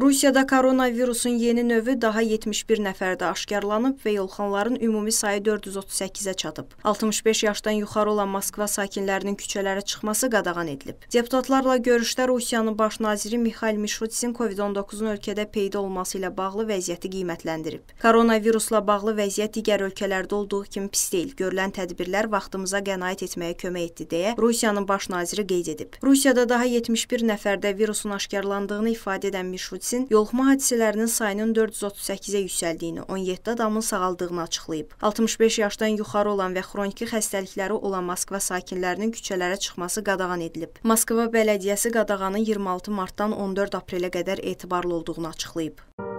Rusiyada koronavirusun yeni növü daha 71 nəfərdə aşkarlanıb və yolxanların ümumi sayı 438-ə çatıb. 65 yaşdan yuxarı olan Moskva sakinlərinin küçələrə çıxması qadağan edilib. Deputatlarla görüşdə Rusiyanın baş naziri Mikhail Mishutsin COVID-19-un ölkədə peyda olması ilə bağlı vəziyyəti qiymətləndirib. Koronavirusla bağlı vəziyyət digər ölkələrdə olduğu kimi pis deyil. Görülən tədbirlər vaxtımıza qənaət etməyə kömək etdi deyə Rusiyanın baş naziri qeyd edib. Rusiyada daha 71 nəfərdə virusun aşkarlandığını ifadə edən Mishutsin polisin yoluxma hadisələrinin sayının 438-ə yüksəldiyini, 17 adamın sağaldığını açıqlayıb. 65 yaşdan yuxarı olan və xroniki xəstəlikləri olan Moskva sakinlərinin küçələrə çıxması qadağan edilib. Moskva bələdiyyəsi qadağanın 26 martdan 14 aprelə qədər etibarlı olduğunu açıqlayıb.